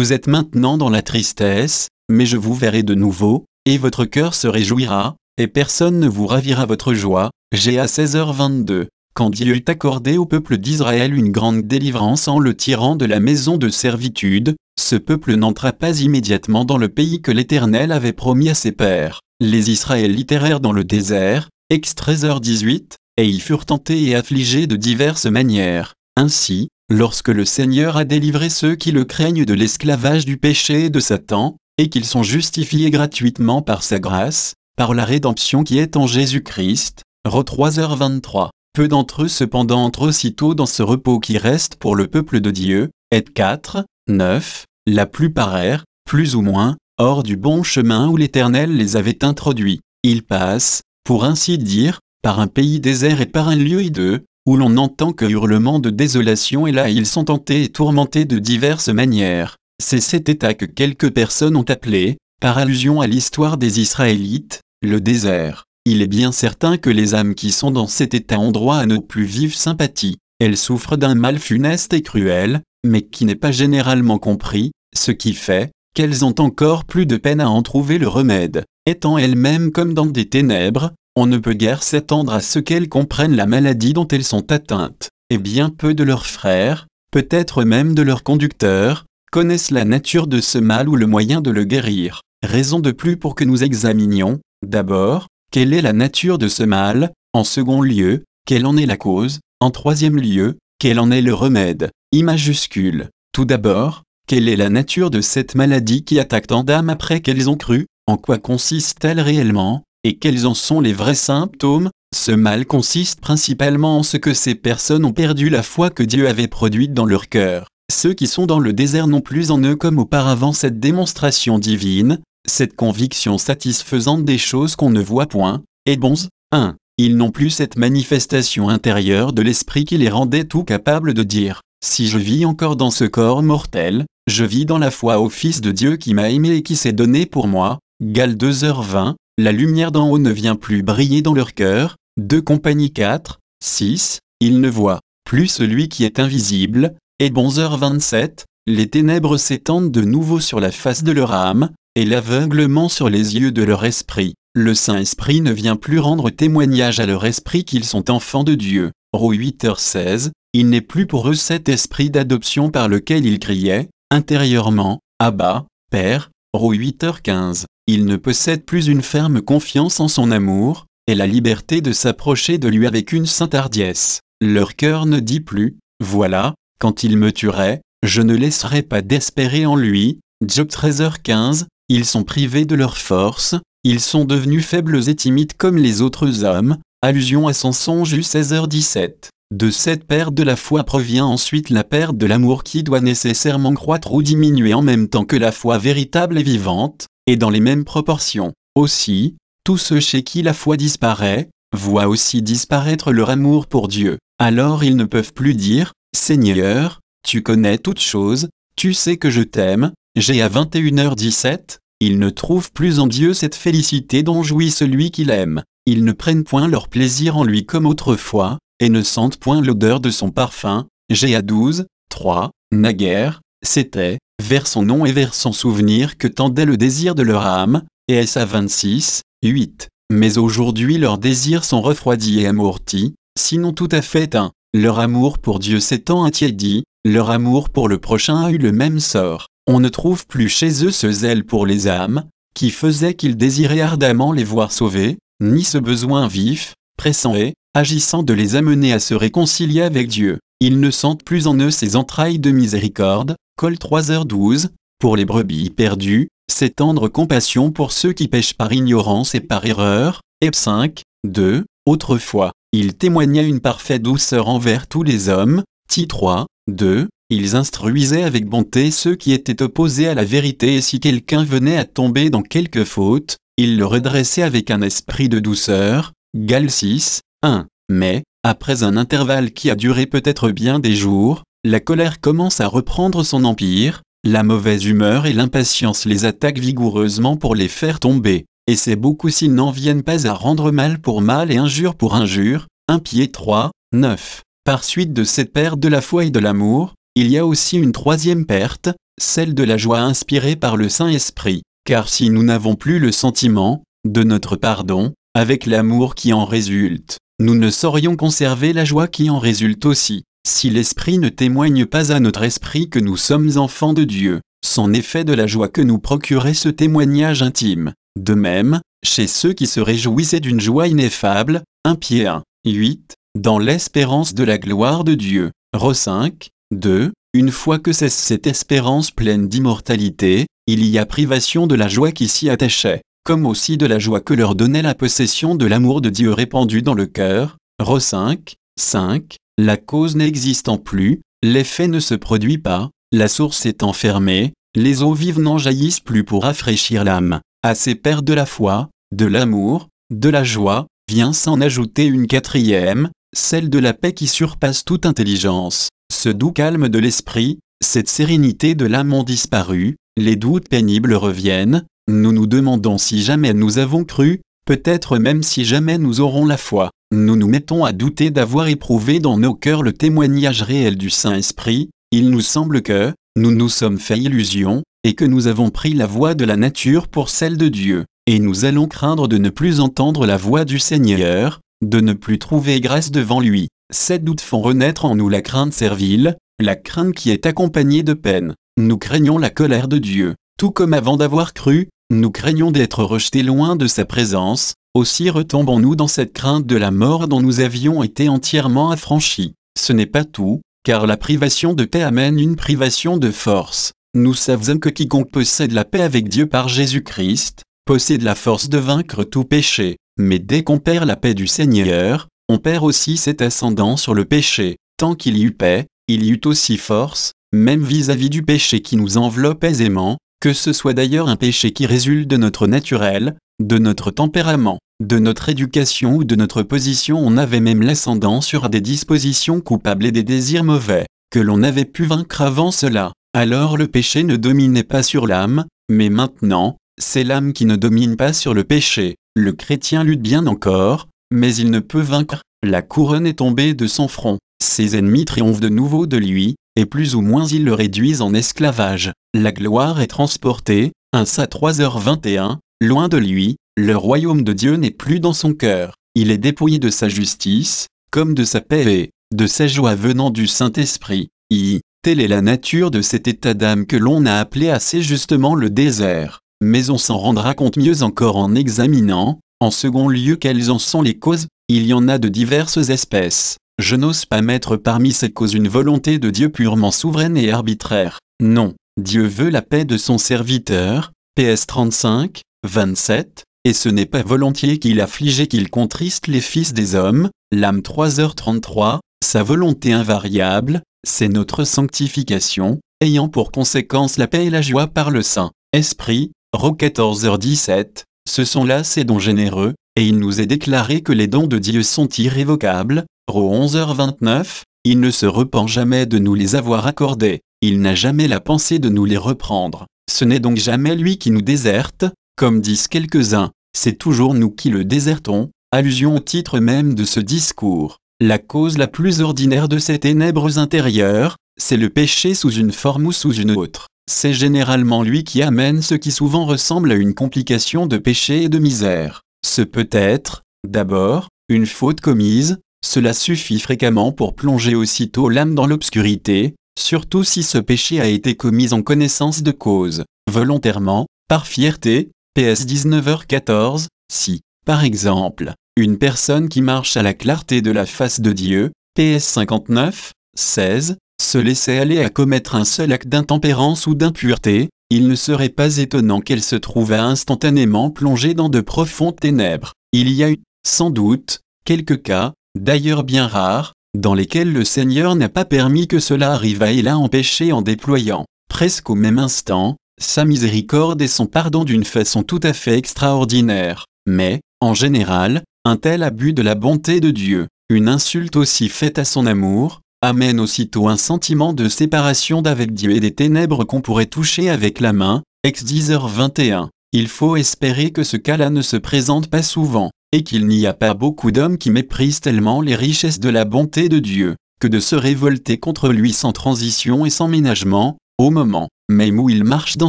Vous êtes maintenant dans la tristesse, mais je vous verrai de nouveau, et votre cœur se réjouira, et personne ne vous ravira votre joie. J'ai à 16h22 quand Dieu eut accordé au peuple d'Israël une grande délivrance en le tirant de la maison de servitude, ce peuple n'entra pas immédiatement dans le pays que l'Éternel avait promis à ses pères. Les Israélites errèrent dans le désert, ex 13h18, et ils furent tentés et affligés de diverses manières. Ainsi, Lorsque le Seigneur a délivré ceux qui le craignent de l'esclavage du péché et de Satan, et qu'ils sont justifiés gratuitement par sa grâce, par la rédemption qui est en Jésus-Christ, re 3h23. Peu d'entre eux cependant entrent aussitôt dans ce repos qui reste pour le peuple de Dieu, et 4, 9, la plupart errent, plus ou moins, hors du bon chemin où l'Éternel les avait introduits. Ils passent, pour ainsi dire, par un pays désert et par un lieu hideux, où l'on n'entend que hurlements de désolation et là ils sont tentés et tourmentés de diverses manières. C'est cet état que quelques personnes ont appelé, par allusion à l'histoire des Israélites, le désert. Il est bien certain que les âmes qui sont dans cet état ont droit à nos plus vives sympathies. Elles souffrent d'un mal funeste et cruel, mais qui n'est pas généralement compris, ce qui fait qu'elles ont encore plus de peine à en trouver le remède, étant elles-mêmes comme dans des ténèbres, on ne peut guère s'attendre à ce qu'elles comprennent la maladie dont elles sont atteintes, et bien peu de leurs frères, peut-être même de leurs conducteurs, connaissent la nature de ce mal ou le moyen de le guérir. Raison de plus pour que nous examinions, d'abord, quelle est la nature de ce mal, en second lieu, quelle en est la cause, en troisième lieu, quel en est le remède, I majuscule. Tout d'abord, quelle est la nature de cette maladie qui attaque tant d'âmes après qu'elles ont cru, en quoi consiste-t-elle réellement, et quels en sont les vrais symptômes Ce mal consiste principalement en ce que ces personnes ont perdu la foi que Dieu avait produite dans leur cœur. Ceux qui sont dans le désert n'ont plus en eux comme auparavant cette démonstration divine, cette conviction satisfaisante des choses qu'on ne voit point, et bons, 1. Ils n'ont plus cette manifestation intérieure de l'esprit qui les rendait tout capables de dire si je vis encore dans ce corps mortel, je vis dans la foi au Fils de Dieu qui m'a aimé et qui s'est donné pour moi. Gal 2h20, la lumière d'en haut ne vient plus briller dans leur cœur. 2 compagnie 4, 6, ils ne voient plus celui qui est invisible, et 11h27, les ténèbres s'étendent de nouveau sur la face de leur âme, et l'aveuglement sur les yeux de leur esprit. Le Saint-Esprit ne vient plus rendre témoignage à leur esprit qu'ils sont enfants de Dieu. Roue 8h16, il n'est plus pour eux cet esprit d'adoption par lequel ils criaient, intérieurement, Abba, Père, Roue 8h15 il ne possède plus une ferme confiance en son amour, et la liberté de s'approcher de lui avec une sainte hardiesse. Leur cœur ne dit plus, voilà, quand il me tuerait, je ne laisserai pas d'espérer en lui. Job 13h15, ils sont privés de leur force, ils sont devenus faibles et timides comme les autres hommes, allusion à songe u 16h17. De cette perte de la foi provient ensuite la perte de l'amour qui doit nécessairement croître ou diminuer en même temps que la foi véritable et vivante, et dans les mêmes proportions. Aussi, tous ceux chez qui la foi disparaît, voient aussi disparaître leur amour pour Dieu. Alors ils ne peuvent plus dire, Seigneur, tu connais toutes choses, tu sais que je t'aime, j'ai à 21h17, ils ne trouvent plus en Dieu cette félicité dont jouit celui qu'il aime. Ils ne prennent point leur plaisir en lui comme autrefois, et ne sentent point l'odeur de son parfum. Géa 12, 3, naguère, c'était, vers son nom et vers son souvenir que tendait le désir de leur âme, et SA 26, 8. Mais aujourd'hui leurs désirs sont refroidis et amortis, sinon tout à fait éteints, Leur amour pour Dieu s'étant attiédi, leur amour pour le prochain a eu le même sort. On ne trouve plus chez eux ce zèle pour les âmes, qui faisait qu'ils désiraient ardemment les voir sauvés, ni ce besoin vif, pressant et, agissant de les amener à se réconcilier avec Dieu. Ils ne sentent plus en eux ces entrailles de miséricorde, Col 3h12, pour les brebis perdues, ces tendres compassions pour ceux qui pêchent par ignorance et par erreur, Ep 5, 2, autrefois, il témoigna une parfaite douceur envers tous les hommes, Ti 3, 2, ils instruisaient avec bonté ceux qui étaient opposés à la vérité et si quelqu'un venait à tomber dans quelque faute, ils le redressaient avec un esprit de douceur, Gal 6, 1. Mais, après un intervalle qui a duré peut-être bien des jours, la colère commence à reprendre son empire, la mauvaise humeur et l'impatience les attaquent vigoureusement pour les faire tomber, et c'est beaucoup s'ils n'en viennent pas à rendre mal pour mal et injure pour injure. 1 Pied 3, 9. Par suite de cette perte de la foi et de l'amour, il y a aussi une troisième perte, celle de la joie inspirée par le Saint-Esprit, car si nous n'avons plus le sentiment, de notre pardon, avec l'amour qui en résulte, nous ne saurions conserver la joie qui en résulte aussi, si l'Esprit ne témoigne pas à notre esprit que nous sommes enfants de Dieu, son effet de la joie que nous procurait ce témoignage intime. De même, chez ceux qui se réjouissaient d'une joie ineffable, 1 Pierre 1, 8, dans l'espérance de la gloire de Dieu, Re 5, 2, une fois que cesse cette espérance pleine d'immortalité, il y a privation de la joie qui s'y attachait comme aussi de la joie que leur donnait la possession de l'amour de Dieu répandu dans le cœur. Re 5, 5. La cause n'existant plus, l'effet ne se produit pas, la source est enfermée, les eaux vives n'en jaillissent plus pour rafraîchir l'âme. À ces pères de la foi, de l'amour, de la joie, vient s'en ajouter une quatrième, celle de la paix qui surpasse toute intelligence. Ce doux calme de l'esprit, cette sérénité de l'âme ont disparu, les doutes pénibles reviennent, nous nous demandons si jamais nous avons cru, peut-être même si jamais nous aurons la foi. Nous nous mettons à douter d'avoir éprouvé dans nos cœurs le témoignage réel du Saint-Esprit, il nous semble que, nous nous sommes fait illusion, et que nous avons pris la voie de la nature pour celle de Dieu, et nous allons craindre de ne plus entendre la voix du Seigneur, de ne plus trouver grâce devant lui. Ces doutes font renaître en nous la crainte servile, la crainte qui est accompagnée de peine. Nous craignons la colère de Dieu. Tout comme avant d'avoir cru, nous craignons d'être rejetés loin de sa présence, aussi retombons-nous dans cette crainte de la mort dont nous avions été entièrement affranchis. Ce n'est pas tout, car la privation de paix amène une privation de force. Nous savons que quiconque possède la paix avec Dieu par Jésus-Christ, possède la force de vaincre tout péché. Mais dès qu'on perd la paix du Seigneur, on perd aussi cet ascendant sur le péché. Tant qu'il y eut paix, il y eut aussi force, même vis-à-vis -vis du péché qui nous enveloppe aisément, que ce soit d'ailleurs un péché qui résulte de notre naturel, de notre tempérament, de notre éducation ou de notre position on avait même l'ascendant sur des dispositions coupables et des désirs mauvais, que l'on avait pu vaincre avant cela, alors le péché ne dominait pas sur l'âme, mais maintenant, c'est l'âme qui ne domine pas sur le péché. Le chrétien lutte bien encore, mais il ne peut vaincre, la couronne est tombée de son front, ses ennemis triomphent de nouveau de lui, et plus ou moins ils le réduisent en esclavage la gloire est transportée, 1 Sa 3h21, loin de lui, le royaume de Dieu n'est plus dans son cœur, il est dépouillé de sa justice, comme de sa paix et de sa joie venant du Saint-Esprit. I. Telle est la nature de cet état d'âme que l'on a appelé assez justement le désert, mais on s'en rendra compte mieux encore en examinant, en second lieu quelles en sont les causes, il y en a de diverses espèces. Je n'ose pas mettre parmi ces causes une volonté de Dieu purement souveraine et arbitraire. Non, Dieu veut la paix de son serviteur, PS 35, 27, et ce n'est pas volontiers qu'il afflige et qu'il contriste les fils des hommes, l'âme 3h33, sa volonté invariable, c'est notre sanctification, ayant pour conséquence la paix et la joie par le Saint Esprit, Ro 14h17, ce sont là ses dons généreux, et il nous est déclaré que les dons de Dieu sont irrévocables, Ro 11h29, il ne se repent jamais de nous les avoir accordés il n'a jamais la pensée de nous les reprendre. Ce n'est donc jamais lui qui nous déserte, comme disent quelques-uns, c'est toujours nous qui le désertons, allusion au titre même de ce discours. La cause la plus ordinaire de ces ténèbres intérieures, c'est le péché sous une forme ou sous une autre. C'est généralement lui qui amène ce qui souvent ressemble à une complication de péché et de misère. Ce peut être, d'abord, une faute commise, cela suffit fréquemment pour plonger aussitôt l'âme dans l'obscurité, surtout si ce péché a été commis en connaissance de cause, volontairement, par fierté, PS 19h14, si, par exemple, une personne qui marche à la clarté de la face de Dieu, PS 59, 16, se laissait aller à commettre un seul acte d'intempérance ou d'impureté, il ne serait pas étonnant qu'elle se trouve instantanément plongée dans de profondes ténèbres. Il y a eu, sans doute, quelques cas, d'ailleurs bien rares, dans lesquels le Seigneur n'a pas permis que cela arrive et l'a empêché en déployant, presque au même instant, sa miséricorde et son pardon d'une façon tout à fait extraordinaire. Mais, en général, un tel abus de la bonté de Dieu, une insulte aussi faite à son amour, amène aussitôt un sentiment de séparation d'avec Dieu et des ténèbres qu'on pourrait toucher avec la main, ex 10h21. Il faut espérer que ce cas-là ne se présente pas souvent et qu'il n'y a pas beaucoup d'hommes qui méprisent tellement les richesses de la bonté de Dieu, que de se révolter contre lui sans transition et sans ménagement, au moment même où il marche dans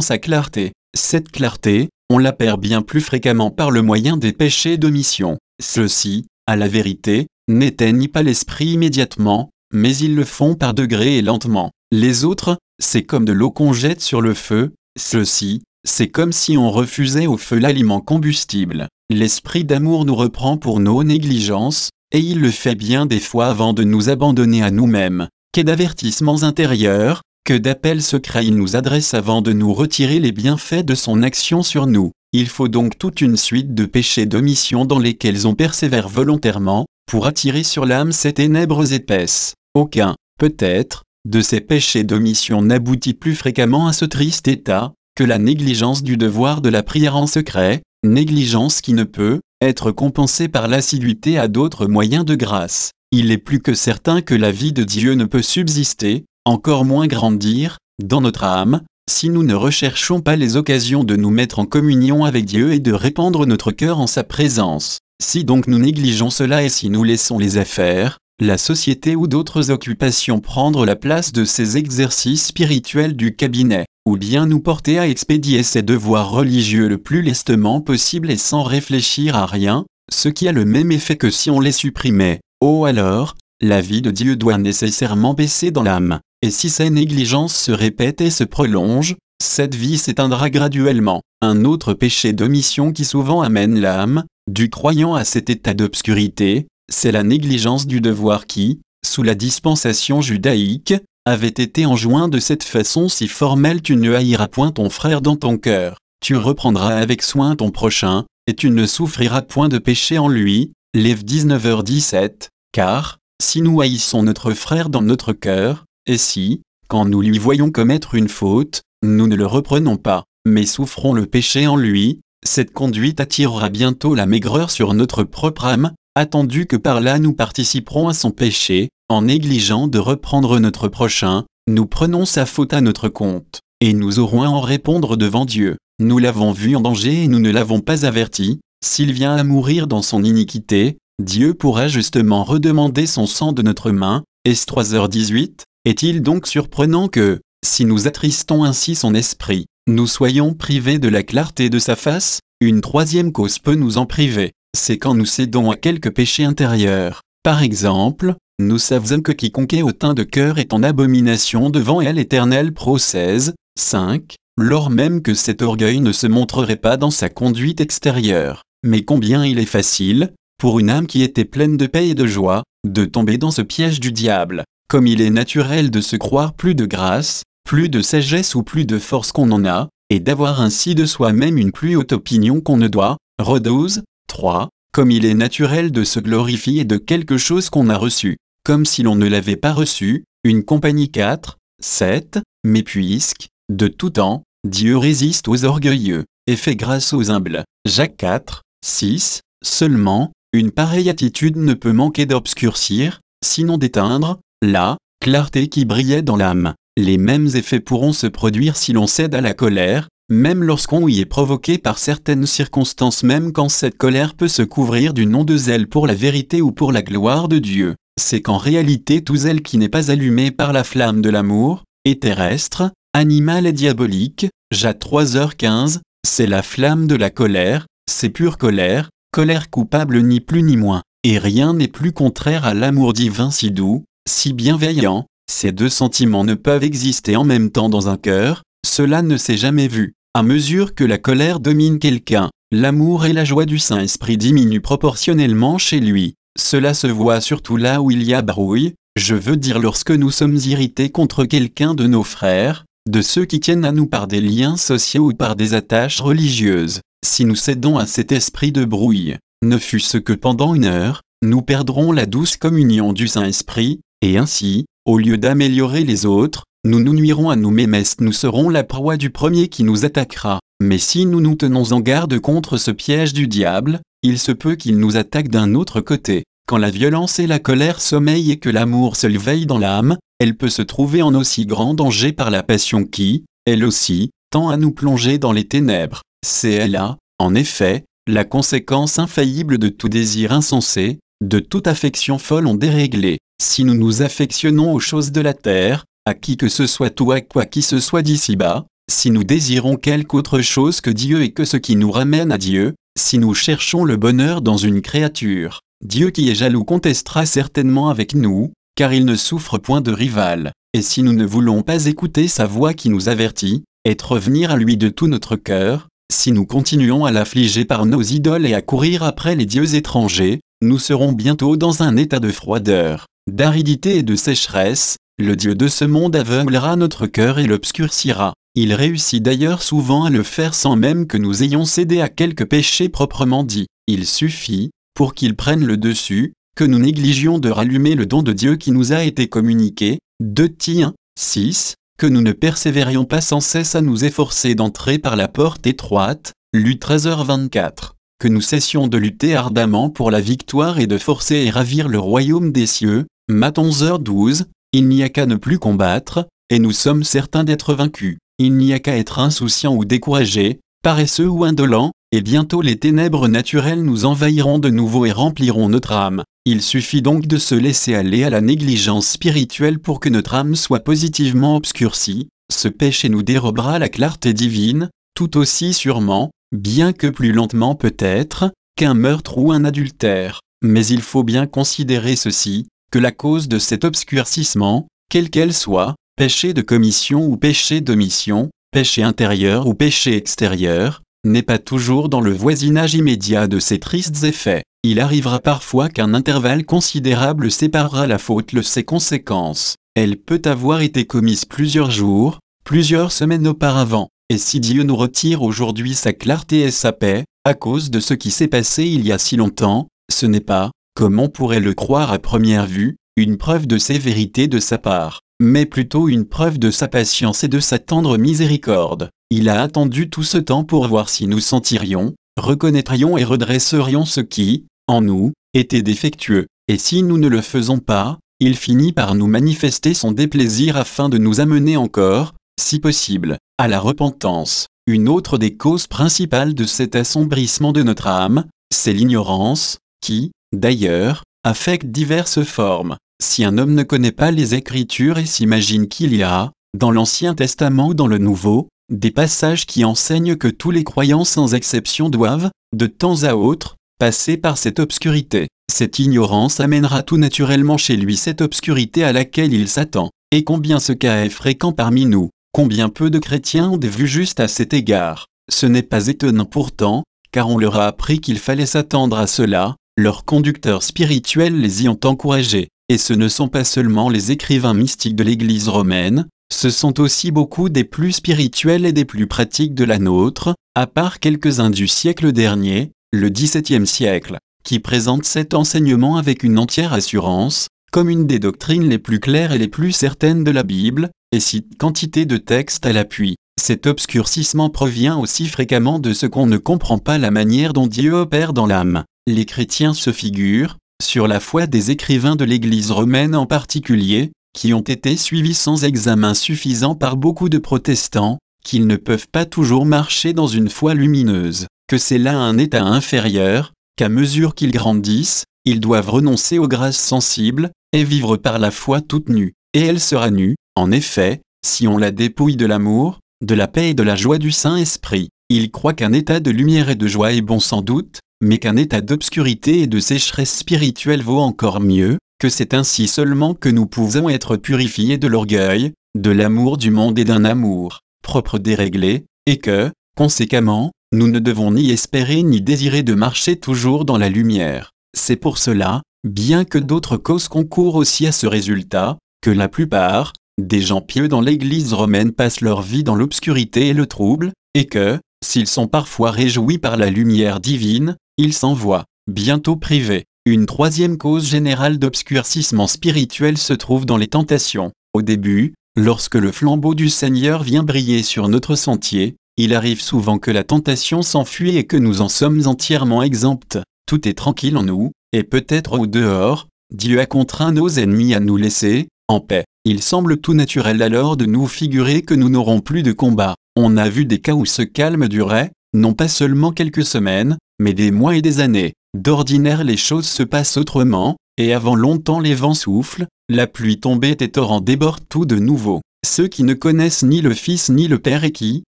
sa clarté. Cette clarté, on la perd bien plus fréquemment par le moyen des péchés d'omission. Ceux-ci, à la vérité, n'éteignent pas l'esprit immédiatement, mais ils le font par degrés et lentement. Les autres, c'est comme de l'eau qu'on jette sur le feu, ceux-ci, c'est comme si on refusait au feu l'aliment combustible l'esprit d'amour nous reprend pour nos négligences, et il le fait bien des fois avant de nous abandonner à nous-mêmes, qu'est d'avertissements intérieurs, que d'appels secrets il nous adresse avant de nous retirer les bienfaits de son action sur nous. Il faut donc toute une suite de péchés d'omission dans lesquels on persévère volontairement, pour attirer sur l'âme ces ténèbres épaisses. Aucun, peut-être, de ces péchés d'omission n'aboutit plus fréquemment à ce triste état, que la négligence du devoir de la prière en secret, négligence qui ne peut être compensée par l'assiduité à d'autres moyens de grâce. Il est plus que certain que la vie de Dieu ne peut subsister, encore moins grandir, dans notre âme, si nous ne recherchons pas les occasions de nous mettre en communion avec Dieu et de répandre notre cœur en sa présence. Si donc nous négligeons cela et si nous laissons les affaires, la société ou d'autres occupations prendre la place de ces exercices spirituels du cabinet, ou bien nous porter à expédier ces devoirs religieux le plus lestement possible et sans réfléchir à rien, ce qui a le même effet que si on les supprimait. Oh alors, la vie de Dieu doit nécessairement baisser dans l'âme, et si ces négligences se répètent et se prolongent, cette vie s'éteindra graduellement. Un autre péché d'omission qui souvent amène l'âme, du croyant à cet état d'obscurité, c'est la négligence du devoir qui, sous la dispensation judaïque, avait été enjoint de cette façon si formelle tu ne haïras point ton frère dans ton cœur, tu reprendras avec soin ton prochain, et tu ne souffriras point de péché en lui, Lève 19h17, car, si nous haïssons notre frère dans notre cœur, et si, quand nous lui voyons commettre une faute, nous ne le reprenons pas, mais souffrons le péché en lui, cette conduite attirera bientôt la maigreur sur notre propre âme, attendu que par là nous participerons à son péché, en négligeant de reprendre notre prochain, nous prenons sa faute à notre compte, et nous aurons à en répondre devant Dieu. Nous l'avons vu en danger et nous ne l'avons pas averti, s'il vient à mourir dans son iniquité, Dieu pourra justement redemander son sang de notre main, ce 3h18, est-il donc surprenant que, si nous attristons ainsi son esprit, nous soyons privés de la clarté de sa face, une troisième cause peut nous en priver c'est quand nous cédons à quelque péché intérieur. Par exemple, nous savons que quiconque est teint de cœur est en abomination devant elle éternelle pro 16, 5, lors même que cet orgueil ne se montrerait pas dans sa conduite extérieure. Mais combien il est facile, pour une âme qui était pleine de paix et de joie, de tomber dans ce piège du diable, comme il est naturel de se croire plus de grâce, plus de sagesse ou plus de force qu'on en a, et d'avoir ainsi de soi-même une plus haute opinion qu'on ne doit, Redouze. 3. Comme il est naturel de se glorifier de quelque chose qu'on a reçu, comme si l'on ne l'avait pas reçu, une compagnie 4, 7, mais puisque, de tout temps, Dieu résiste aux orgueilleux, et fait grâce aux humbles. Jacques 4, 6, seulement, une pareille attitude ne peut manquer d'obscurcir, sinon d'éteindre, la clarté qui brillait dans l'âme. Les mêmes effets pourront se produire si l'on cède à la colère, même lorsqu'on y est provoqué par certaines circonstances, même quand cette colère peut se couvrir du nom de zèle pour la vérité ou pour la gloire de Dieu. C'est qu'en réalité tout zèle qui n'est pas allumé par la flamme de l'amour, est terrestre, animal et diabolique, j'ai 3h15, c'est la flamme de la colère, c'est pure colère, colère coupable ni plus ni moins, et rien n'est plus contraire à l'amour divin si doux, si bienveillant, ces deux sentiments ne peuvent exister en même temps dans un cœur, cela ne s'est jamais vu. À mesure que la colère domine quelqu'un, l'amour et la joie du Saint-Esprit diminuent proportionnellement chez lui. Cela se voit surtout là où il y a brouille, je veux dire lorsque nous sommes irrités contre quelqu'un de nos frères, de ceux qui tiennent à nous par des liens sociaux ou par des attaches religieuses. Si nous cédons à cet esprit de brouille, ne fût-ce que pendant une heure, nous perdrons la douce communion du Saint-Esprit, et ainsi, au lieu d'améliorer les autres, nous nous nuirons à nous-mêmes nous serons la proie du premier qui nous attaquera. Mais si nous nous tenons en garde contre ce piège du diable, il se peut qu'il nous attaque d'un autre côté. Quand la violence et la colère sommeillent et que l'amour se veille dans l'âme, elle peut se trouver en aussi grand danger par la passion qui, elle aussi, tend à nous plonger dans les ténèbres. C'est là, en effet, la conséquence infaillible de tout désir insensé, de toute affection folle en déréglé. Si nous nous affectionnons aux choses de la terre, à qui que ce soit ou à quoi qui ce soit d'ici-bas, si nous désirons quelque autre chose que Dieu et que ce qui nous ramène à Dieu, si nous cherchons le bonheur dans une créature, Dieu qui est jaloux contestera certainement avec nous, car il ne souffre point de rival, et si nous ne voulons pas écouter sa voix qui nous avertit, et revenir à lui de tout notre cœur, si nous continuons à l'affliger par nos idoles et à courir après les dieux étrangers, nous serons bientôt dans un état de froideur, d'aridité et de sécheresse, le Dieu de ce monde aveuglera notre cœur et l'obscurcira. Il réussit d'ailleurs souvent à le faire sans même que nous ayons cédé à quelque péché proprement dit. Il suffit, pour qu'il prenne le dessus, que nous négligions de rallumer le don de Dieu qui nous a été communiqué, 2 tiens, 6, que nous ne persévérions pas sans cesse à nous efforcer d'entrer par la porte étroite, Lu 13h24, que nous cessions de lutter ardemment pour la victoire et de forcer et ravir le royaume des cieux, Mat 11h12, il n'y a qu'à ne plus combattre, et nous sommes certains d'être vaincus. Il n'y a qu'à être insouciant ou découragé, paresseux ou indolent, et bientôt les ténèbres naturelles nous envahiront de nouveau et rempliront notre âme. Il suffit donc de se laisser aller à la négligence spirituelle pour que notre âme soit positivement obscurcie, ce péché nous dérobera la clarté divine, tout aussi sûrement, bien que plus lentement peut-être, qu'un meurtre ou un adultère. Mais il faut bien considérer ceci, que la cause de cet obscurcissement, quelle qu'elle soit, péché de commission ou péché d'omission, péché intérieur ou péché extérieur, n'est pas toujours dans le voisinage immédiat de ces tristes effets. Il arrivera parfois qu'un intervalle considérable séparera la faute de ses conséquences. Elle peut avoir été commise plusieurs jours, plusieurs semaines auparavant. Et si Dieu nous retire aujourd'hui sa clarté et sa paix, à cause de ce qui s'est passé il y a si longtemps, ce n'est pas, comme on pourrait le croire à première vue, une preuve de sévérité de sa part, mais plutôt une preuve de sa patience et de sa tendre miséricorde. Il a attendu tout ce temps pour voir si nous sentirions, reconnaîtrions et redresserions ce qui, en nous, était défectueux, et si nous ne le faisons pas, il finit par nous manifester son déplaisir afin de nous amener encore, si possible, à la repentance. Une autre des causes principales de cet assombrissement de notre âme, c'est l'ignorance, qui, D'ailleurs, affecte diverses formes. Si un homme ne connaît pas les Écritures et s'imagine qu'il y a, dans l'Ancien Testament ou dans le Nouveau, des passages qui enseignent que tous les croyants sans exception doivent, de temps à autre, passer par cette obscurité. Cette ignorance amènera tout naturellement chez lui cette obscurité à laquelle il s'attend. Et combien ce cas est fréquent parmi nous, combien peu de chrétiens ont des vues justes à cet égard. Ce n'est pas étonnant pourtant, car on leur a appris qu'il fallait s'attendre à cela, leurs conducteurs spirituels les y ont encouragés. Et ce ne sont pas seulement les écrivains mystiques de l'Église romaine, ce sont aussi beaucoup des plus spirituels et des plus pratiques de la nôtre, à part quelques-uns du siècle dernier, le XVIIe siècle, qui présentent cet enseignement avec une entière assurance, comme une des doctrines les plus claires et les plus certaines de la Bible, et cite quantité de textes à l'appui. Cet obscurcissement provient aussi fréquemment de ce qu'on ne comprend pas la manière dont Dieu opère dans l'âme. Les chrétiens se figurent, sur la foi des écrivains de l'Église romaine en particulier, qui ont été suivis sans examen suffisant par beaucoup de protestants, qu'ils ne peuvent pas toujours marcher dans une foi lumineuse, que c'est là un état inférieur, qu'à mesure qu'ils grandissent, ils doivent renoncer aux grâces sensibles, et vivre par la foi toute nue, et elle sera nue, en effet, si on la dépouille de l'amour, de la paix et de la joie du Saint-Esprit. Ils croient qu'un état de lumière et de joie est bon sans doute, mais qu'un état d'obscurité et de sécheresse spirituelle vaut encore mieux, que c'est ainsi seulement que nous pouvons être purifiés de l'orgueil, de l'amour du monde et d'un amour propre déréglé, et que, conséquemment, nous ne devons ni espérer ni désirer de marcher toujours dans la lumière. C'est pour cela, bien que d'autres causes concourent aussi à ce résultat, que la plupart des gens pieux dans l'Église romaine passent leur vie dans l'obscurité et le trouble, et que, s'ils sont parfois réjouis par la lumière divine, il s'envoie, bientôt privé. Une troisième cause générale d'obscurcissement spirituel se trouve dans les tentations. Au début, lorsque le flambeau du Seigneur vient briller sur notre sentier, il arrive souvent que la tentation s'enfuit et que nous en sommes entièrement exemptes. Tout est tranquille en nous, et peut-être au dehors, Dieu a contraint nos ennemis à nous laisser, en paix. Il semble tout naturel alors de nous figurer que nous n'aurons plus de combat. On a vu des cas où ce calme durait, non pas seulement quelques semaines, mais des mois et des années. D'ordinaire les choses se passent autrement, et avant longtemps les vents soufflent, la pluie tombée et torrents débordent tout de nouveau. Ceux qui ne connaissent ni le Fils ni le Père et qui,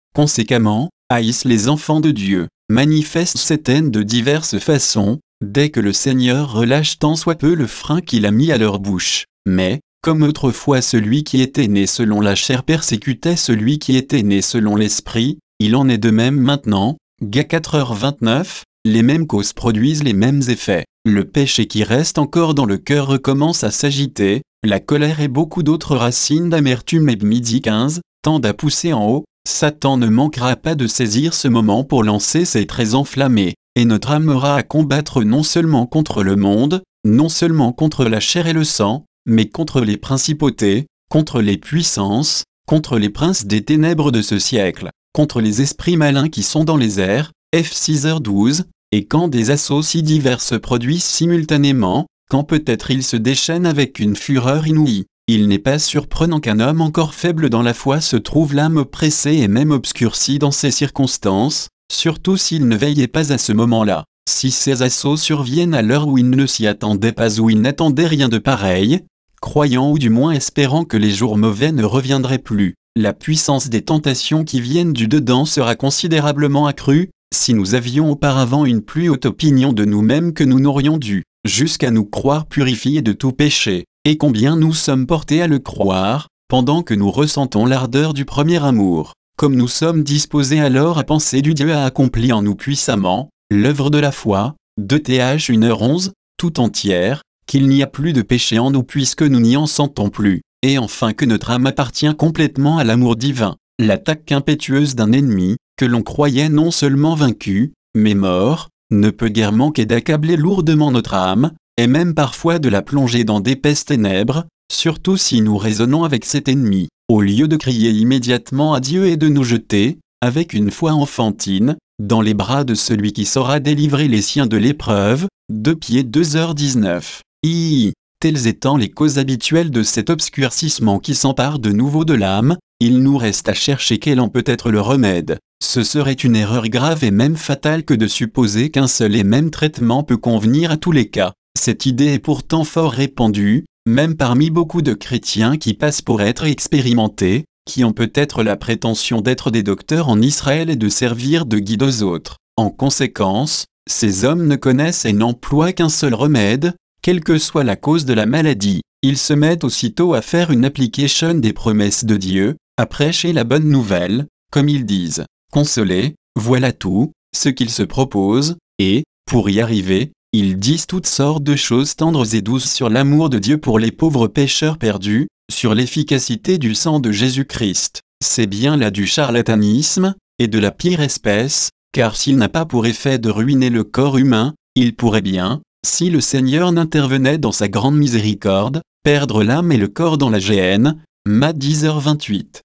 conséquemment, haïssent les enfants de Dieu, manifestent cette haine de diverses façons, dès que le Seigneur relâche tant soit peu le frein qu'il a mis à leur bouche. Mais, comme autrefois celui qui était né selon la chair persécutait celui qui était né selon l'esprit, il en est de même maintenant. Ga 4h29, les mêmes causes produisent les mêmes effets. Le péché qui reste encore dans le cœur recommence à s'agiter, la colère et beaucoup d'autres racines d'amertume et midi 15 tendent à pousser en haut, Satan ne manquera pas de saisir ce moment pour lancer ses traits enflammés, et notre âme aura à combattre non seulement contre le monde, non seulement contre la chair et le sang, mais contre les principautés, contre les puissances, contre les princes des ténèbres de ce siècle, contre les esprits malins qui sont dans les airs, F6h12, et quand des assauts si divers se produisent simultanément, quand peut-être ils se déchaînent avec une fureur inouïe, il n'est pas surprenant qu'un homme encore faible dans la foi se trouve l'âme oppressée et même obscurcie dans ces circonstances, surtout s'il ne veillait pas à ce moment-là. Si ces assauts surviennent à l'heure où il ne s'y attendait pas ou il n'attendait rien de pareil, croyant ou du moins espérant que les jours mauvais ne reviendraient plus, la puissance des tentations qui viennent du dedans sera considérablement accrue, si nous avions auparavant une plus haute opinion de nous-mêmes que nous n'aurions dû, jusqu'à nous croire purifiés de tout péché, et combien nous sommes portés à le croire, pendant que nous ressentons l'ardeur du premier amour, comme nous sommes disposés alors à penser du Dieu a accompli en nous puissamment, l'œuvre de la foi, 2 TH 1h11, tout entière, qu'il n'y a plus de péché en nous puisque nous n'y en sentons plus, et enfin que notre âme appartient complètement à l'amour divin. L'attaque impétueuse d'un ennemi, que l'on croyait non seulement vaincu, mais mort, ne peut guère manquer d'accabler lourdement notre âme, et même parfois de la plonger dans d'épaisses ténèbres, surtout si nous raisonnons avec cet ennemi, au lieu de crier immédiatement à Dieu et de nous jeter, avec une foi enfantine, dans les bras de celui qui saura délivrer les siens de l'épreuve, de pieds 2h19. I. Telles étant les causes habituelles de cet obscurcissement qui s'empare de nouveau de l'âme, il nous reste à chercher quel en peut être le remède. Ce serait une erreur grave et même fatale que de supposer qu'un seul et même traitement peut convenir à tous les cas. Cette idée est pourtant fort répandue, même parmi beaucoup de chrétiens qui passent pour être expérimentés, qui ont peut-être la prétention d'être des docteurs en Israël et de servir de guide aux autres. En conséquence, ces hommes ne connaissent et n'emploient qu'un seul remède, quelle que soit la cause de la maladie. Ils se mettent aussitôt à faire une application des promesses de Dieu, à prêcher la bonne nouvelle, comme ils disent. Consolé, voilà tout, ce qu'ils se proposent, et, pour y arriver, ils disent toutes sortes de choses tendres et douces sur l'amour de Dieu pour les pauvres pécheurs perdus, sur l'efficacité du sang de Jésus-Christ. C'est bien là du charlatanisme, et de la pire espèce, car s'il n'a pas pour effet de ruiner le corps humain, il pourrait bien, si le Seigneur n'intervenait dans sa grande miséricorde, perdre l'âme et le corps dans la géhenne. m'a 10h28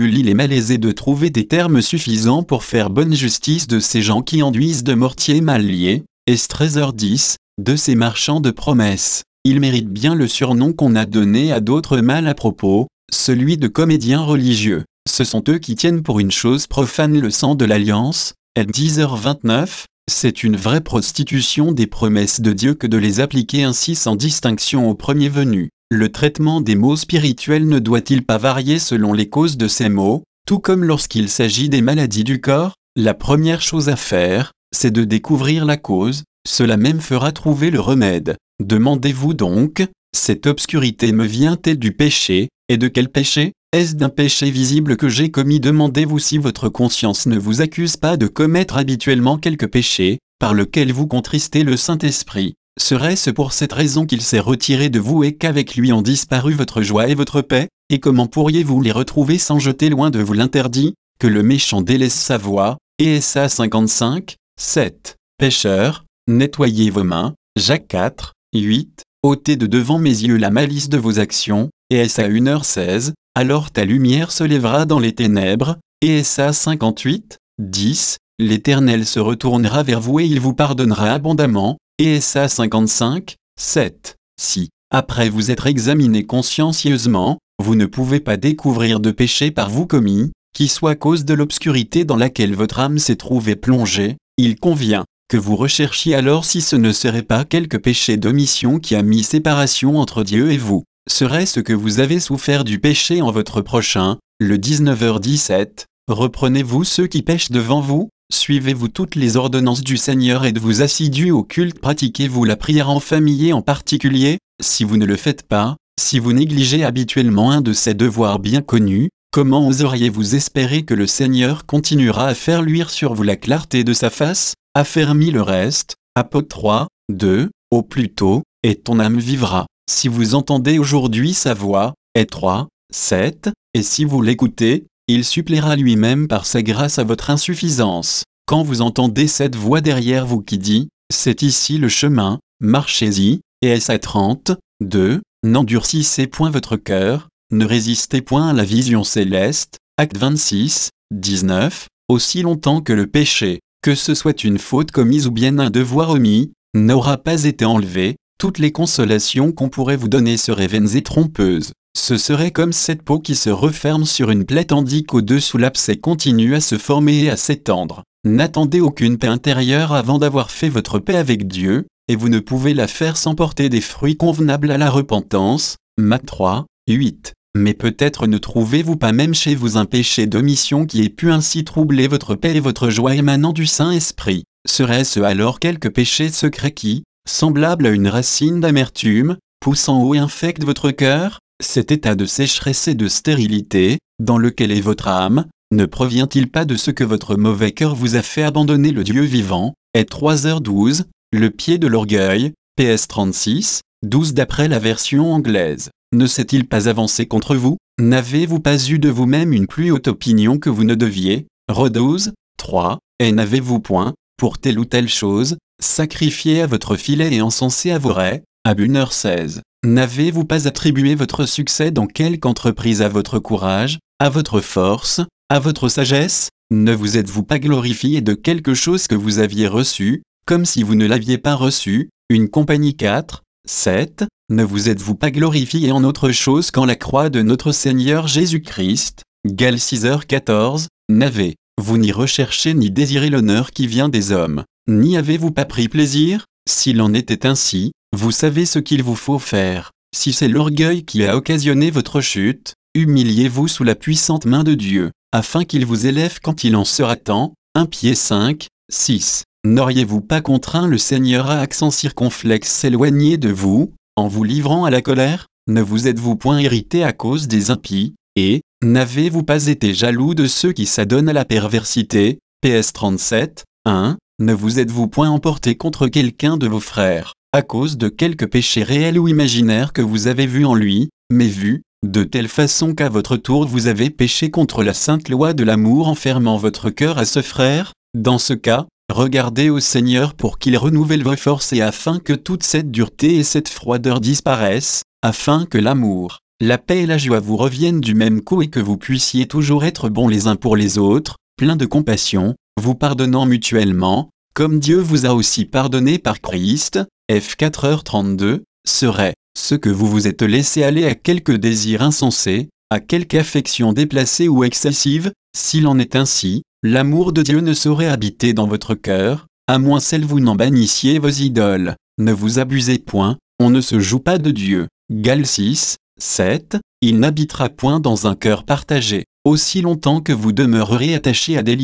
il est malaisé de trouver des termes suffisants pour faire bonne justice de ces gens qui enduisent de mortier mal liés, est 13h10, de ces marchands de promesses. Ils méritent bien le surnom qu'on a donné à d'autres mal à propos, celui de comédiens religieux. Ce sont eux qui tiennent pour une chose profane le sang de l'Alliance, elle 10h29, c'est une vraie prostitution des promesses de Dieu que de les appliquer ainsi sans distinction au premier venu. Le traitement des maux spirituels ne doit-il pas varier selon les causes de ces maux, tout comme lorsqu'il s'agit des maladies du corps La première chose à faire, c'est de découvrir la cause, cela même fera trouver le remède. Demandez-vous donc, cette obscurité me vient-elle du péché, et de quel péché Est-ce d'un péché visible que j'ai commis Demandez-vous si votre conscience ne vous accuse pas de commettre habituellement quelque péché, par lequel vous contristez le Saint-Esprit. Serait-ce pour cette raison qu'il s'est retiré de vous et qu'avec lui ont disparu votre joie et votre paix Et comment pourriez-vous les retrouver sans jeter loin de vous l'interdit Que le méchant délaisse sa voix. ESA 55, 7. Pêcheur, nettoyez vos mains. Jacques 4, 8. ôtez de devant mes yeux la malice de vos actions. ESA 1h16, alors ta lumière se lèvera dans les ténèbres. ESA 58, 10. L'Éternel se retournera vers vous et il vous pardonnera abondamment. ESA 55, 7. Si, après vous être examiné consciencieusement, vous ne pouvez pas découvrir de péché par vous commis, qui soit cause de l'obscurité dans laquelle votre âme s'est trouvée plongée, il convient que vous recherchiez alors si ce ne serait pas quelque péché d'omission qui a mis séparation entre Dieu et vous. Serait-ce que vous avez souffert du péché en votre prochain, le 19h17, reprenez-vous ceux qui pêchent devant vous Suivez-vous toutes les ordonnances du Seigneur, et de vous assidus au culte, pratiquez-vous la prière en famille et en particulier, si vous ne le faites pas, si vous négligez habituellement un de ses devoirs bien connus, comment oseriez-vous espérer que le Seigneur continuera à faire luire sur vous la clarté de sa face, affermi le reste, Apôtre 3, 2, au plus tôt, et ton âme vivra. Si vous entendez aujourd'hui sa voix, et 3, 7, et si vous l'écoutez, il suppléera lui-même par sa grâce à votre insuffisance. Quand vous entendez cette voix derrière vous qui dit « C'est ici le chemin, marchez-y » et S 30, 2, n'endurcissez point votre cœur, ne résistez point à la vision céleste, acte 26, 19, aussi longtemps que le péché, que ce soit une faute commise ou bien un devoir omis, n'aura pas été enlevé, toutes les consolations qu'on pourrait vous donner seraient vaines et trompeuses. Ce serait comme cette peau qui se referme sur une plaie tandis qu'au-dessous l'abcès continue à se former et à s'étendre. N'attendez aucune paix intérieure avant d'avoir fait votre paix avec Dieu, et vous ne pouvez la faire sans porter des fruits convenables à la repentance. Mat 3, 8. Mais peut-être ne trouvez-vous pas même chez vous un péché d'omission qui ait pu ainsi troubler votre paix et votre joie émanant du Saint-Esprit. Serait-ce alors quelque péché secret qui, semblable à une racine d'amertume, pousse en haut et infecte votre cœur cet état de sécheresse et de stérilité, dans lequel est votre âme, ne provient-il pas de ce que votre mauvais cœur vous a fait abandonner le Dieu vivant Et 3h12, le pied de l'orgueil, PS 36, 12 d'après la version anglaise. Ne s'est-il pas avancé contre vous N'avez-vous pas eu de vous-même une plus haute opinion que vous ne deviez 12, 3, et n'avez-vous point, pour telle ou telle chose, sacrifié à votre filet et encensé à vos raies à h 16. N'avez-vous pas attribué votre succès dans quelque entreprise à votre courage, à votre force, à votre sagesse Ne vous êtes-vous pas glorifié de quelque chose que vous aviez reçu, comme si vous ne l'aviez pas reçu Une compagnie 4, 7. Ne vous êtes-vous pas glorifié en autre chose qu'en la croix de notre Seigneur Jésus-Christ Gal 6h14, N'avez, vous ni recherché ni désiré l'honneur qui vient des hommes, n'y avez-vous pas pris plaisir S'il en était ainsi, vous savez ce qu'il vous faut faire. Si c'est l'orgueil qui a occasionné votre chute, humiliez-vous sous la puissante main de Dieu, afin qu'il vous élève quand il en sera temps. 1 Pied 5, 6. N'auriez-vous pas contraint le Seigneur à accent circonflexe s'éloigner de vous, en vous livrant à la colère Ne vous êtes-vous point irrité à cause des impies Et, n'avez-vous pas été jaloux de ceux qui s'adonnent à la perversité PS 37, 1. Ne vous êtes-vous point emporté contre quelqu'un de vos frères à cause de quelques péchés réels ou imaginaires que vous avez vu en lui, mais vu, de telle façon qu'à votre tour vous avez péché contre la sainte loi de l'amour en fermant votre cœur à ce frère, dans ce cas, regardez au Seigneur pour qu'il renouvelle vos forces et afin que toute cette dureté et cette froideur disparaissent, afin que l'amour, la paix et la joie vous reviennent du même coup et que vous puissiez toujours être bons les uns pour les autres, pleins de compassion, vous pardonnant mutuellement, comme Dieu vous a aussi pardonné par Christ, F 4h32, serait ce que vous vous êtes laissé aller à quelque désir insensé, à quelque affection déplacée ou excessive, s'il en est ainsi, l'amour de Dieu ne saurait habiter dans votre cœur, à moins celle vous n'en bannissiez vos idoles. Ne vous abusez point, on ne se joue pas de Dieu. Gal 6, 7, il n'habitera point dans un cœur partagé. Aussi longtemps que vous demeurerez attaché à des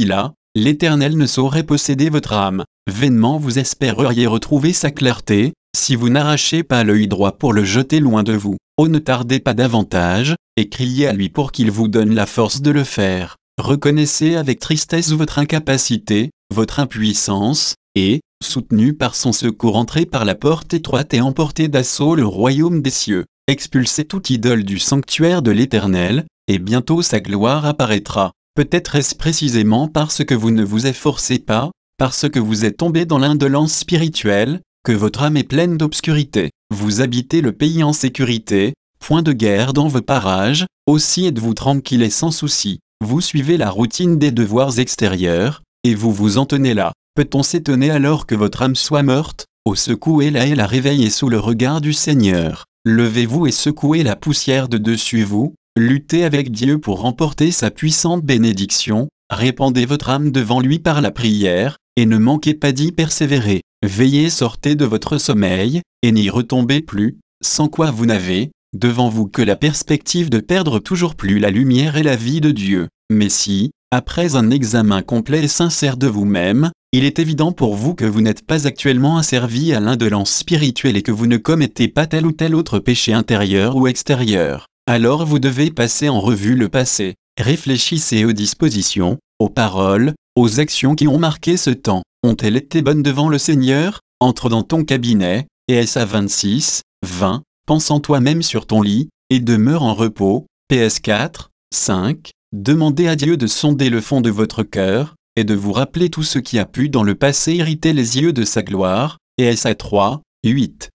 l'Éternel ne saurait posséder votre âme. Vainement vous espéreriez retrouver sa clarté, si vous n'arrachez pas l'œil droit pour le jeter loin de vous. Oh ne tardez pas davantage, et criez à lui pour qu'il vous donne la force de le faire. Reconnaissez avec tristesse votre incapacité, votre impuissance, et, soutenu par son secours, entrez par la porte étroite et emportez d'assaut le royaume des cieux. Expulsez toute idole du sanctuaire de l'Éternel, et bientôt sa gloire apparaîtra. Peut-être est-ce précisément parce que vous ne vous efforcez pas, parce que vous êtes tombé dans l'indolence spirituelle, que votre âme est pleine d'obscurité. Vous habitez le pays en sécurité, point de guerre dans vos parages, aussi êtes-vous tranquille et sans souci. Vous suivez la routine des devoirs extérieurs, et vous vous en tenez là. Peut-on s'étonner alors que votre âme soit morte Au secouez-la et la réveillez sous le regard du Seigneur. Levez-vous et secouez la poussière de dessus vous, Luttez avec Dieu pour remporter sa puissante bénédiction, répandez votre âme devant lui par la prière, et ne manquez pas d'y persévérer. Veillez sortez de votre sommeil, et n'y retombez plus, sans quoi vous n'avez, devant vous que la perspective de perdre toujours plus la lumière et la vie de Dieu. Mais si, après un examen complet et sincère de vous-même, il est évident pour vous que vous n'êtes pas actuellement asservi à l'indolence spirituelle et que vous ne commettez pas tel ou tel autre péché intérieur ou extérieur. Alors vous devez passer en revue le passé, réfléchissez aux dispositions, aux paroles, aux actions qui ont marqué ce temps. Ont-elles été bonnes devant le Seigneur Entre dans ton cabinet, et s'a 26, 20, pense en toi-même sur ton lit, et demeure en repos. PS4, 5, demandez à Dieu de sonder le fond de votre cœur, et de vous rappeler tout ce qui a pu dans le passé irriter les yeux de sa gloire. et s'a 3 8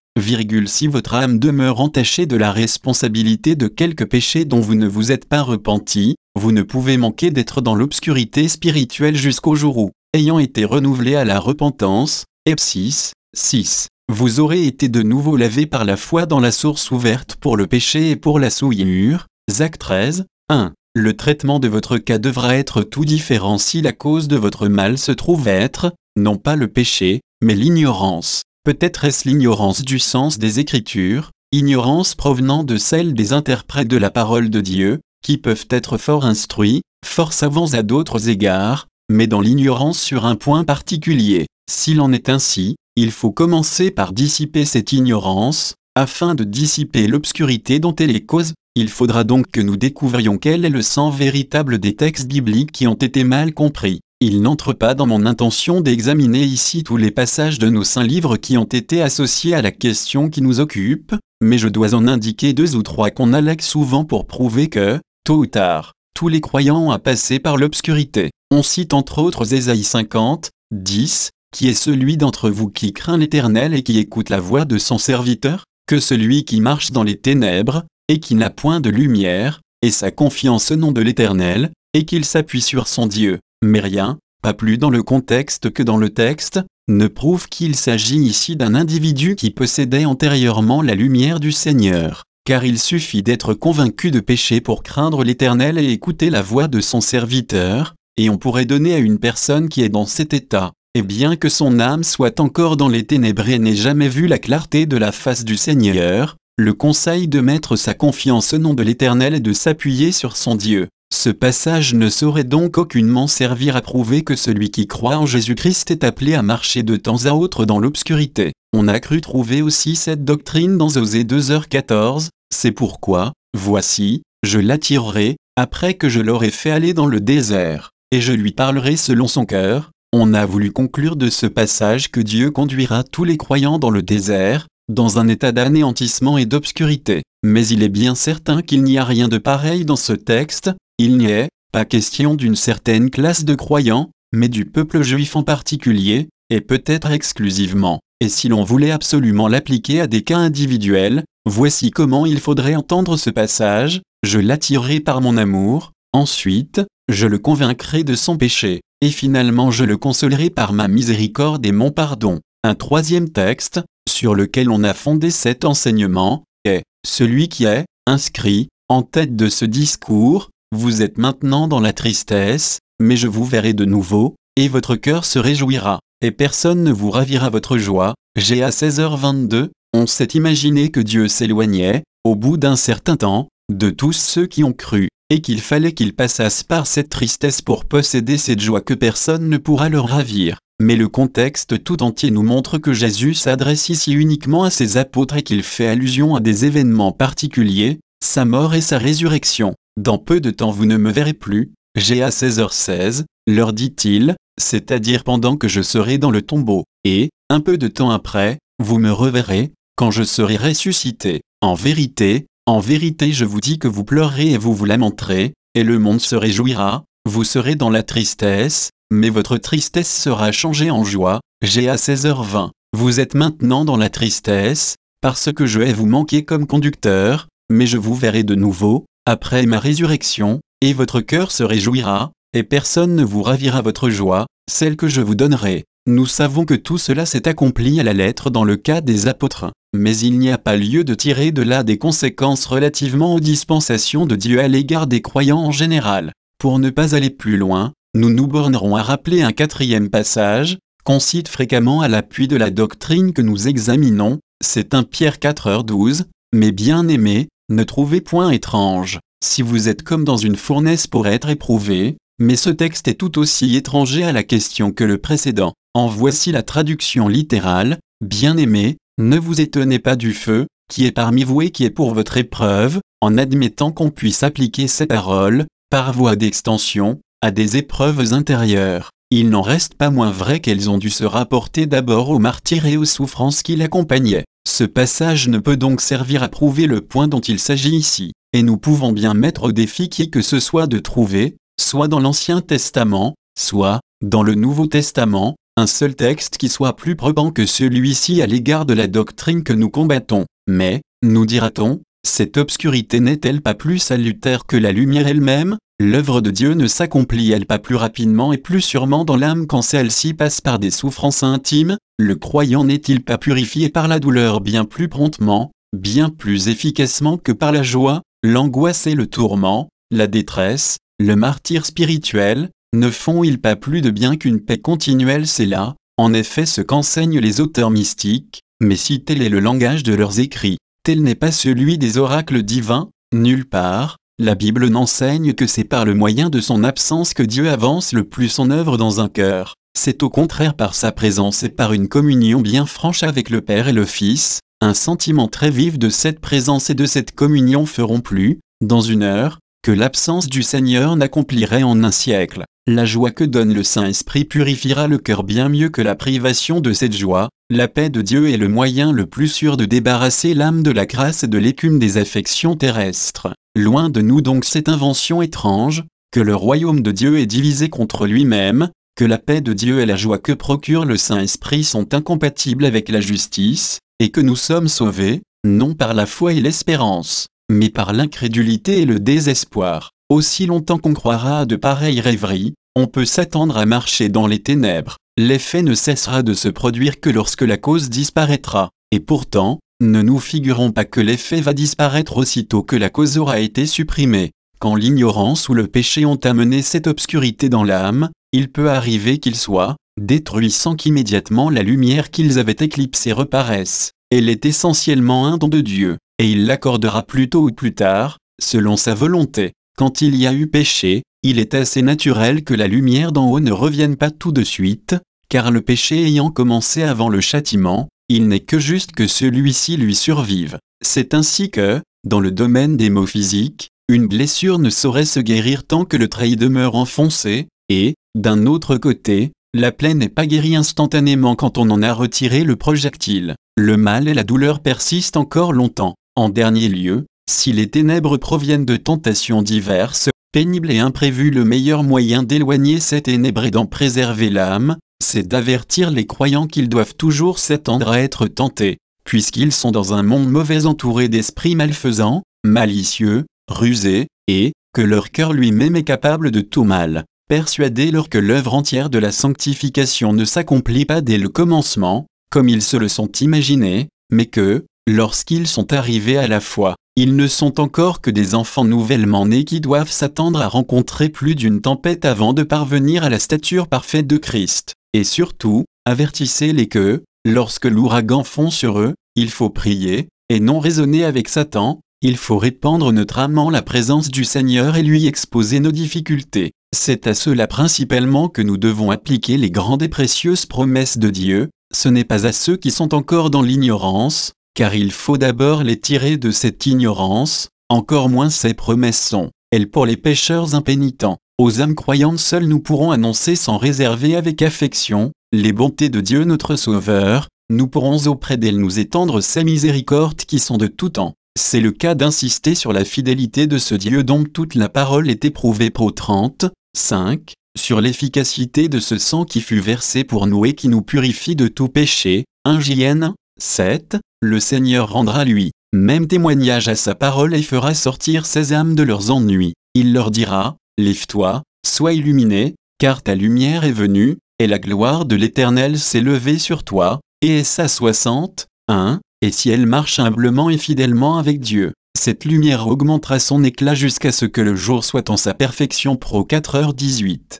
si votre âme demeure entachée de la responsabilité de quelque péché dont vous ne vous êtes pas repenti, vous ne pouvez manquer d'être dans l'obscurité spirituelle jusqu'au jour où, ayant été renouvelé à la repentance, Epsis, 6, vous aurez été de nouveau lavé par la foi dans la source ouverte pour le péché et pour la souillure, Zach 13, 1. Le traitement de votre cas devra être tout différent si la cause de votre mal se trouve être, non pas le péché, mais l'ignorance. Peut-être est-ce l'ignorance du sens des Écritures, ignorance provenant de celle des interprètes de la parole de Dieu, qui peuvent être fort instruits, fort savants à d'autres égards, mais dans l'ignorance sur un point particulier. S'il en est ainsi, il faut commencer par dissiper cette ignorance, afin de dissiper l'obscurité dont elle est cause. Il faudra donc que nous découvrions quel est le sens véritable des textes bibliques qui ont été mal compris. Il n'entre pas dans mon intention d'examiner ici tous les passages de nos saints livres qui ont été associés à la question qui nous occupe, mais je dois en indiquer deux ou trois qu'on allègue souvent pour prouver que, tôt ou tard, tous les croyants à passé par l'obscurité. On cite entre autres Ésaïe 50, 10, qui est celui d'entre vous qui craint l'Éternel et qui écoute la voix de son serviteur, que celui qui marche dans les ténèbres, et qui n'a point de lumière, et sa confiance au nom de l'Éternel, et qu'il s'appuie sur son Dieu mais rien, pas plus dans le contexte que dans le texte, ne prouve qu'il s'agit ici d'un individu qui possédait antérieurement la lumière du Seigneur, car il suffit d'être convaincu de péché pour craindre l'Éternel et écouter la voix de son serviteur, et on pourrait donner à une personne qui est dans cet état, et bien que son âme soit encore dans les ténèbres et n'ait jamais vu la clarté de la face du Seigneur, le conseil de mettre sa confiance au nom de l'Éternel et de s'appuyer sur son Dieu. Ce passage ne saurait donc aucunement servir à prouver que celui qui croit en Jésus-Christ est appelé à marcher de temps à autre dans l'obscurité. On a cru trouver aussi cette doctrine dans Osée 2h14, c'est pourquoi, voici, je l'attirerai, après que je l'aurai fait aller dans le désert, et je lui parlerai selon son cœur. On a voulu conclure de ce passage que Dieu conduira tous les croyants dans le désert, dans un état d'anéantissement et d'obscurité. Mais il est bien certain qu'il n'y a rien de pareil dans ce texte, il n'y est pas question d'une certaine classe de croyants, mais du peuple juif en particulier, et peut-être exclusivement. Et si l'on voulait absolument l'appliquer à des cas individuels, voici comment il faudrait entendre ce passage, je l'attirerai par mon amour, ensuite, je le convaincrai de son péché, et finalement je le consolerai par ma miséricorde et mon pardon. Un troisième texte, sur lequel on a fondé cet enseignement, est celui qui est inscrit en tête de ce discours, vous êtes maintenant dans la tristesse, mais je vous verrai de nouveau, et votre cœur se réjouira, et personne ne vous ravira votre joie. J'ai à 16h22, on s'est imaginé que Dieu s'éloignait, au bout d'un certain temps, de tous ceux qui ont cru, et qu'il fallait qu'ils passassent par cette tristesse pour posséder cette joie que personne ne pourra leur ravir. Mais le contexte tout entier nous montre que Jésus s'adresse ici uniquement à ses apôtres et qu'il fait allusion à des événements particuliers, sa mort et sa résurrection. Dans peu de temps vous ne me verrez plus, j'ai à 16h16, leur dit-il, c'est-à-dire pendant que je serai dans le tombeau, et, un peu de temps après, vous me reverrez, quand je serai ressuscité. En vérité, en vérité je vous dis que vous pleurerez et vous vous lamenterez, et le monde se réjouira, vous serez dans la tristesse, mais votre tristesse sera changée en joie, j'ai à 16h20. Vous êtes maintenant dans la tristesse, parce que je vais vous manquer comme conducteur, mais je vous verrai de nouveau, après ma résurrection, et votre cœur se réjouira, et personne ne vous ravira votre joie, celle que je vous donnerai. Nous savons que tout cela s'est accompli à la lettre dans le cas des apôtres, mais il n'y a pas lieu de tirer de là des conséquences relativement aux dispensations de Dieu à l'égard des croyants en général. Pour ne pas aller plus loin, nous nous bornerons à rappeler un quatrième passage, qu'on cite fréquemment à l'appui de la doctrine que nous examinons, c'est un Pierre 4h12, mais bien aimé, ne trouvez point étrange, si vous êtes comme dans une fournaise pour être éprouvé, mais ce texte est tout aussi étranger à la question que le précédent. En voici la traduction littérale, Bien-aimé, ne vous étonnez pas du feu, qui est parmi vous et qui est pour votre épreuve, en admettant qu'on puisse appliquer ces paroles, par voie d'extension, à des épreuves intérieures il n'en reste pas moins vrai qu'elles ont dû se rapporter d'abord aux martyrs et aux souffrances qui l'accompagnaient. Ce passage ne peut donc servir à prouver le point dont il s'agit ici, et nous pouvons bien mettre au défi qui que ce soit de trouver, soit dans l'Ancien Testament, soit, dans le Nouveau Testament, un seul texte qui soit plus probant que celui-ci à l'égard de la doctrine que nous combattons. Mais, nous dira-t-on, cette obscurité n'est-elle pas plus salutaire que la lumière elle-même L'œuvre de Dieu ne s'accomplit-elle pas plus rapidement et plus sûrement dans l'âme quand celle-ci passe par des souffrances intimes Le croyant n'est-il pas purifié par la douleur bien plus promptement, bien plus efficacement que par la joie, l'angoisse et le tourment, la détresse, le martyr spirituel Ne font-ils pas plus de bien qu'une paix continuelle C'est là, en effet, ce qu'enseignent les auteurs mystiques, mais si tel est le langage de leurs écrits, tel n'est pas celui des oracles divins, nulle part, la Bible n'enseigne que c'est par le moyen de son absence que Dieu avance le plus son œuvre dans un cœur. C'est au contraire par sa présence et par une communion bien franche avec le Père et le Fils, un sentiment très vif de cette présence et de cette communion feront plus, dans une heure, que l'absence du Seigneur n'accomplirait en un siècle. La joie que donne le Saint-Esprit purifiera le cœur bien mieux que la privation de cette joie. La paix de Dieu est le moyen le plus sûr de débarrasser l'âme de la grâce et de l'écume des affections terrestres. Loin de nous donc cette invention étrange, que le royaume de Dieu est divisé contre lui-même, que la paix de Dieu et la joie que procure le Saint-Esprit sont incompatibles avec la justice, et que nous sommes sauvés, non par la foi et l'espérance, mais par l'incrédulité et le désespoir. Aussi longtemps qu'on croira à de pareilles rêveries, on peut s'attendre à marcher dans les ténèbres. L'effet ne cessera de se produire que lorsque la cause disparaîtra. Et pourtant, ne nous figurons pas que l'effet va disparaître aussitôt que la cause aura été supprimée. Quand l'ignorance ou le péché ont amené cette obscurité dans l'âme, il peut arriver qu'ils soient, détruits sans qu'immédiatement la lumière qu'ils avaient éclipsée reparaisse. Elle est essentiellement un don de Dieu, et il l'accordera plus tôt ou plus tard, selon sa volonté. Quand il y a eu péché, il est assez naturel que la lumière d'en haut ne revienne pas tout de suite, car le péché ayant commencé avant le châtiment, il n'est que juste que celui-ci lui survive. C'est ainsi que, dans le domaine des mots physiques, une blessure ne saurait se guérir tant que le trait demeure enfoncé, et, d'un autre côté, la plaie n'est pas guérie instantanément quand on en a retiré le projectile. Le mal et la douleur persistent encore longtemps. En dernier lieu, si les ténèbres proviennent de tentations diverses, pénible et imprévu le meilleur moyen d'éloigner cette ténèbre et d'en préserver l'âme, c'est d'avertir les croyants qu'ils doivent toujours s'attendre à être tentés, puisqu'ils sont dans un monde mauvais entouré d'esprits malfaisants, malicieux, rusés, et que leur cœur lui-même est capable de tout mal. persuadés leur que l'œuvre entière de la sanctification ne s'accomplit pas dès le commencement, comme ils se le sont imaginés, mais que, lorsqu'ils sont arrivés à la foi, ils ne sont encore que des enfants nouvellement nés qui doivent s'attendre à rencontrer plus d'une tempête avant de parvenir à la stature parfaite de Christ. Et surtout, avertissez-les que, lorsque l'ouragan fond sur eux, il faut prier, et non raisonner avec Satan, il faut répandre notre amant la présence du Seigneur et lui exposer nos difficultés. C'est à cela principalement que nous devons appliquer les grandes et précieuses promesses de Dieu, ce n'est pas à ceux qui sont encore dans l'ignorance, car il faut d'abord les tirer de cette ignorance, encore moins ces promesses sont, elles pour les pécheurs impénitents. Aux âmes croyantes seules nous pourrons annoncer sans réserver avec affection, les bontés de Dieu notre Sauveur, nous pourrons auprès d'elle nous étendre ces miséricordes qui sont de tout temps. C'est le cas d'insister sur la fidélité de ce Dieu dont toute la parole est éprouvée pro 30, 5, sur l'efficacité de ce sang qui fut versé pour nous et qui nous purifie de tout péché, 1 JN, 7, le Seigneur rendra lui même témoignage à sa parole et fera sortir ses âmes de leurs ennuis. Il leur dira, Lève-toi, sois illuminé, car ta lumière est venue, et la gloire de l'Éternel s'est levée sur toi. Et sa soixante, un, et si elle marche humblement et fidèlement avec Dieu, cette lumière augmentera son éclat jusqu'à ce que le jour soit en sa perfection pro 4h18.